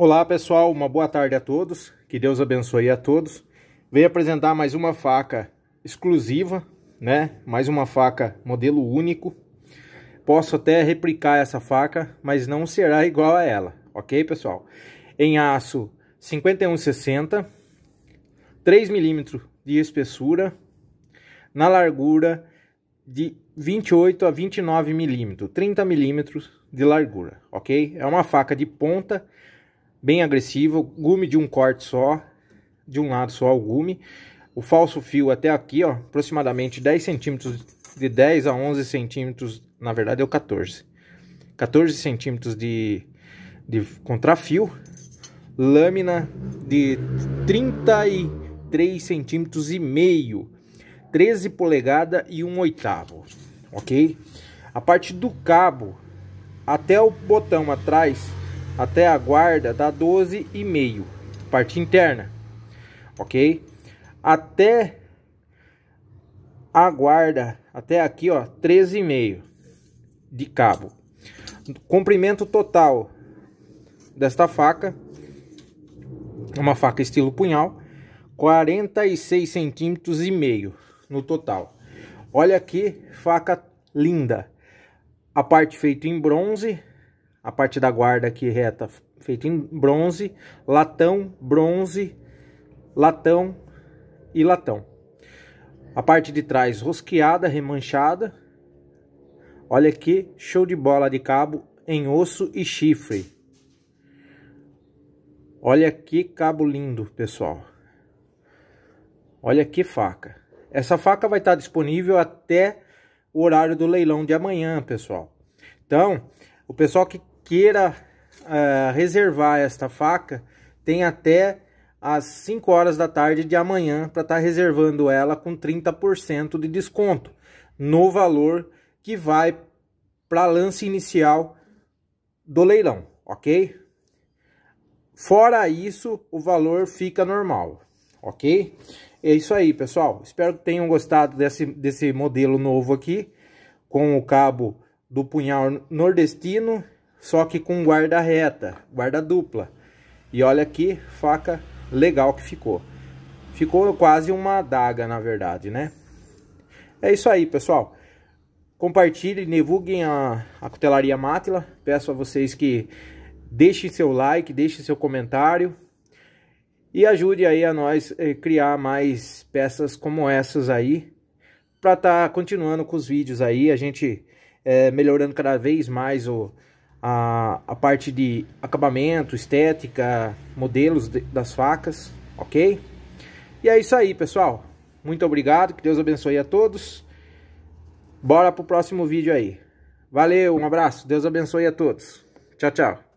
Olá pessoal, uma boa tarde a todos, que Deus abençoe a todos. Venho apresentar mais uma faca exclusiva, né? Mais uma faca modelo único. Posso até replicar essa faca, mas não será igual a ela, ok pessoal? Em aço 51,60, 3 milímetros de espessura, na largura de 28 a 29 milímetros, 30 milímetros de largura, ok? É uma faca de ponta bem agressivo, gume de um corte só, de um lado só o gume. O falso fio até aqui, ó, aproximadamente 10 centímetros, de 10 a 11 centímetros, na verdade é o 14. 14 centímetros de, de contrafio, lâmina de 33 centímetros e meio, 13 polegada e 1 oitavo, ok? A parte do cabo até o botão atrás até a guarda dá 12,5, parte interna, ok? Até a guarda, até aqui, ó, 13,5 de cabo. Comprimento total desta faca, uma faca estilo punhal, 46 centímetros e meio no total. Olha que faca linda. A parte feita em bronze, a parte da guarda aqui reta feita em bronze, latão, bronze, latão e latão. A parte de trás rosqueada, remanchada. Olha aqui, show de bola de cabo em osso e chifre. Olha que cabo lindo, pessoal. Olha que faca. Essa faca vai estar disponível até o horário do leilão de amanhã, pessoal. Então, o pessoal que queira uh, reservar esta faca tem até às 5 horas da tarde de amanhã para estar tá reservando ela com 30% de desconto no valor que vai para lance inicial do leilão, ok? Fora isso, o valor fica normal, ok? É isso aí, pessoal. Espero que tenham gostado desse, desse modelo novo aqui, com o cabo do punhal nordestino, só que com guarda reta, guarda dupla. E olha que faca legal que ficou. Ficou quase uma daga na verdade, né? É isso aí, pessoal. Compartilhe, divulguem a, a Cutelaria Mátila. Peço a vocês que deixem seu like, deixem seu comentário. E ajude aí a nós eh, criar mais peças como essas aí. Para estar tá continuando com os vídeos aí. A gente é, melhorando cada vez mais o, a, a parte de acabamento, estética, modelos de, das facas, ok? E é isso aí, pessoal. Muito obrigado, que Deus abençoe a todos. Bora pro próximo vídeo aí. Valeu, um abraço, Deus abençoe a todos. Tchau, tchau.